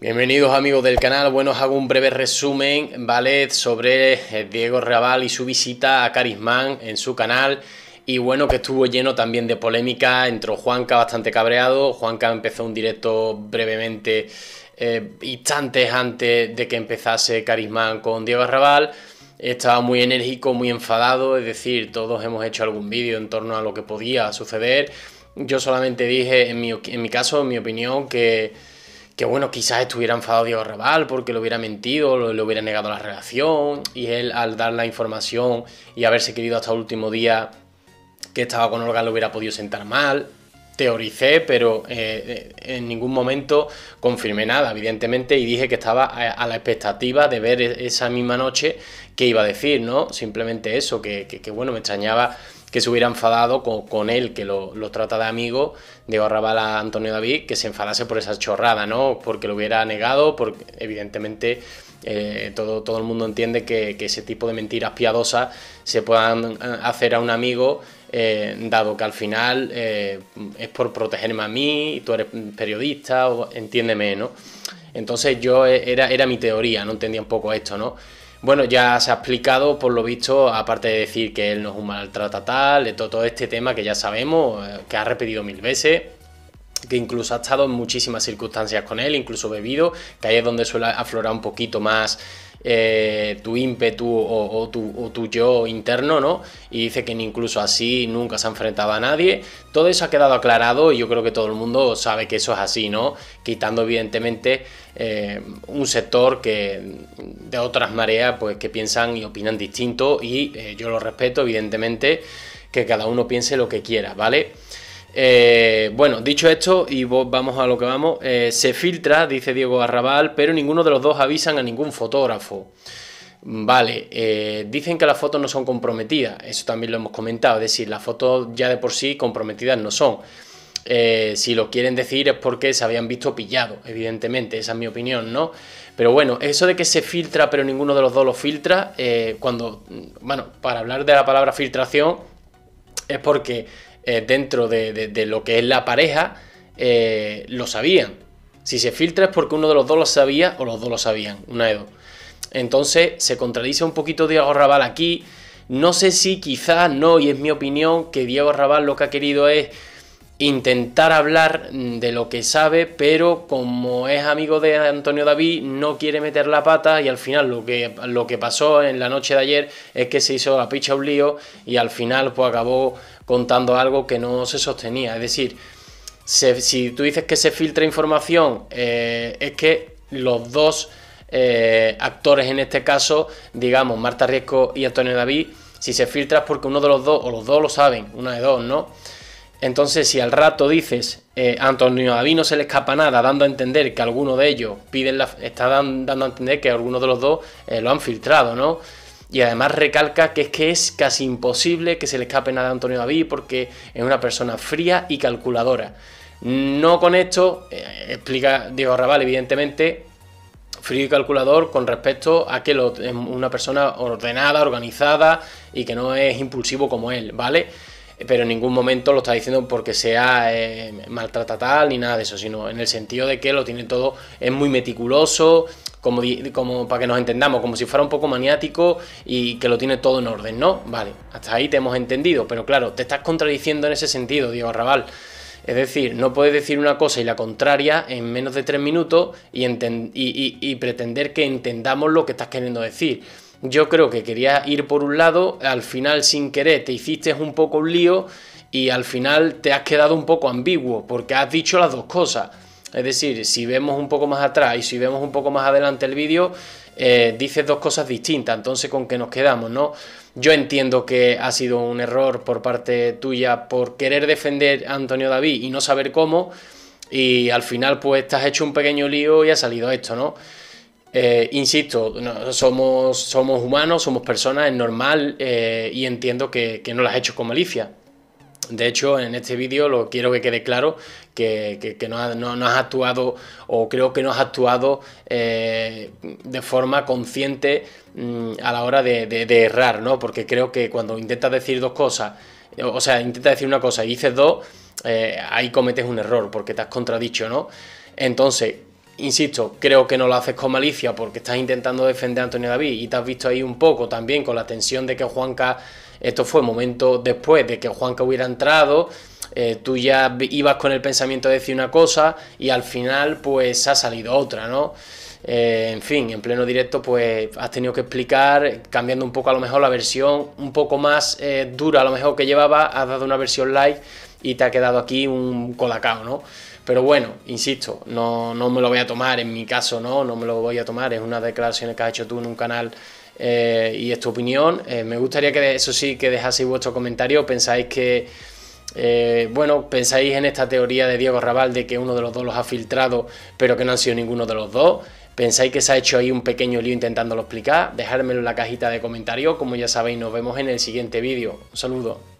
Bienvenidos amigos del canal, bueno os hago un breve resumen, ¿vale? Sobre eh, Diego Raval y su visita a Carismán en su canal y bueno que estuvo lleno también de polémica, entró Juanca bastante cabreado, Juanca empezó un directo brevemente eh, instantes antes de que empezase Carismán con Diego Raval estaba muy enérgico, muy enfadado, es decir, todos hemos hecho algún vídeo en torno a lo que podía suceder. Yo solamente dije, en mi, caso, en mi opinión, que, bueno, quizás estuviera enfadado Diego Raval porque lo hubiera mentido, lo, le hubiera negado la relación y él al dar la información y haberse querido hasta el último día que estaba con Olga lo hubiera podido sentar mal teoricé, pero eh, eh, en ningún momento confirmé nada, evidentemente, y dije que estaba a, la expectativa de ver e, esa misma noche qué iba a decir, ¿no? Simplemente eso, que, bueno, me extrañaba que se hubiera enfadado con, él, que lo, trata de amigo, de Arrabal a Antonio David, que se enfadase por esa chorrada, ¿no? Porque lo hubiera negado, porque evidentemente eh, todo, todo el mundo entiende que ese tipo de mentiras piadosas se puedan hacer a un amigo eh, dado que al final eh, es por protegerme a mí, tú eres periodista, o, entiéndeme, ¿no? Entonces yo eh, era, era mi teoría, no entendía un poco esto, ¿no? Bueno, ya se ha explicado, por lo visto, aparte de decir que él no es un maltrata tal, todo este tema que ya sabemos, que ha repetido mil veces que incluso ha estado en muchísimas circunstancias con él, incluso bebido, que ahí es donde suele aflorar un poquito más eh, tu ímpetu o, tu, yo interno, ¿no? Y dice que incluso así nunca se ha enfrentado a nadie. Todo eso ha quedado aclarado y yo creo que todo el mundo sabe que eso es así, ¿no? Quitando evidentemente eh, un sector que de otras mareas, pues que piensan y opinan distinto y eh, yo lo respeto, evidentemente, que cada uno piense lo que quiera, ¿vale? Eh, bueno, dicho esto, y vamos a lo que vamos, eh, se filtra, dice Diego Arrabal, pero ninguno de los dos avisan a ningún fotógrafo. Vale, eh, dicen que las fotos no son comprometidas, eso también lo hemos comentado, es decir, las fotos ya de por sí comprometidas no son. si lo quieren decir es porque se habían visto pillados, evidentemente, esa es mi opinión, ¿no? Pero bueno, eso de que se filtra pero ninguno de los dos lo filtra, cuando, mm, bueno, para hablar de la palabra filtración, es porque eh, dentro de, lo que es la pareja eh, lo sabían. Si se filtra es porque uno de los dos lo sabía o los dos lo sabían, una de dos. Entonces se contradice un poquito Diego Raval aquí. No sé si quizás no, y es mi opinión, que Diego Raval lo que ha querido es intentar hablar de lo que sabe, pero como es amigo de Antonio David, no quiere meter la pata y al final lo que, lo que pasó en la noche de ayer es que se hizo la picha un lío y al final pues acabó contando algo que no se sostenía. Es decir, si tú dices que se filtra información, eh, es que los dos eh, actores en este caso, digamos, Marta Riesco y Antonio David, si se filtra es porque uno de los dos, o los dos lo saben, una de dos, ¿no? Entonces, si al rato dices, eh, Antonio David no se le escapa nada, dando a entender que alguno de ellos piden la, está dando a entender que alguno de los dos eh, lo han filtrado, ¿no? Y además recalca que es que es casi imposible que se le escape nada a Antonio David porque es una persona fría y calculadora. No con esto, eh, explica Diego Raval, evidentemente, frío y calculador con respecto a que es una persona ordenada, organizada y que no es impulsivo como él, ¿vale? pero en ningún momento lo está diciendo porque sea eh, maltrata tal, ni nada de eso, sino en el sentido de que lo tiene todo, es muy meticuloso, como, como para que nos entendamos, como si fuera un poco maniático y que lo tiene todo en orden, ¿no? Vale, hasta ahí te hemos entendido, pero claro, te estás contradiciendo en ese sentido, Diego Arrabal. Es decir, no puedes decir una cosa y la contraria en menos de tres minutos y, y pretender que entendamos lo que estás queriendo decir yo creo que querías ir por un lado, al final sin querer te hiciste un poco un lío y al final te has quedado un poco ambiguo porque has dicho las dos cosas. Es decir, si vemos un poco más atrás y si vemos un poco más adelante el vídeo, eh, dices dos cosas distintas, entonces con qué nos quedamos, ¿no? Yo entiendo que ha sido un error por parte tuya por querer defender a Antonio David y no saber cómo, y al final pues te has hecho un pequeño lío y ha salido esto, ¿no? Eh, insisto, somos, somos humanos, somos personas, es normal eh, y entiendo que, no lo has hecho con malicia. De hecho, en este vídeo lo quiero que quede claro que, no, has actuado o creo que no has actuado eh, de forma consciente mm, a la hora de, errar, ¿no? Porque creo que cuando intentas decir dos cosas, o sea, intentas decir una cosa y dices dos, ahí cometes un error porque te has contradicho, ¿no? Entonces, insisto, creo que no lo haces con malicia porque estás intentando defender a Antonio David y te has visto ahí un poco también con la tensión de que Juanca, esto fue momento después de que Juanca hubiera entrado, eh, tú ya ibas con el pensamiento de decir una cosa y al final pues ha salido otra, ¿no? Eh, en fin, en pleno directo pues has tenido que explicar, cambiando un poco a lo mejor la versión, un poco más eh, dura a lo mejor que llevaba, has dado una versión light y te ha quedado aquí un colacao, ¿no? Pero bueno, insisto, no, no me lo voy a tomar, en mi caso no, no me lo voy a tomar, es una declaración que has hecho tú en un canal eh, y es tu opinión. Eh, me gustaría que, eso sí, que dejaseis vuestro comentario, pensáis que, eh, bueno, pensáis en esta teoría de Diego Raval de que uno de los dos los ha filtrado, pero que no han sido ninguno de los dos. ¿Pensáis que se ha hecho ahí un pequeño lío intentándolo explicar? Dejármelo en la cajita de comentarios. Como ya sabéis, nos vemos en el siguiente vídeo. Un saludo.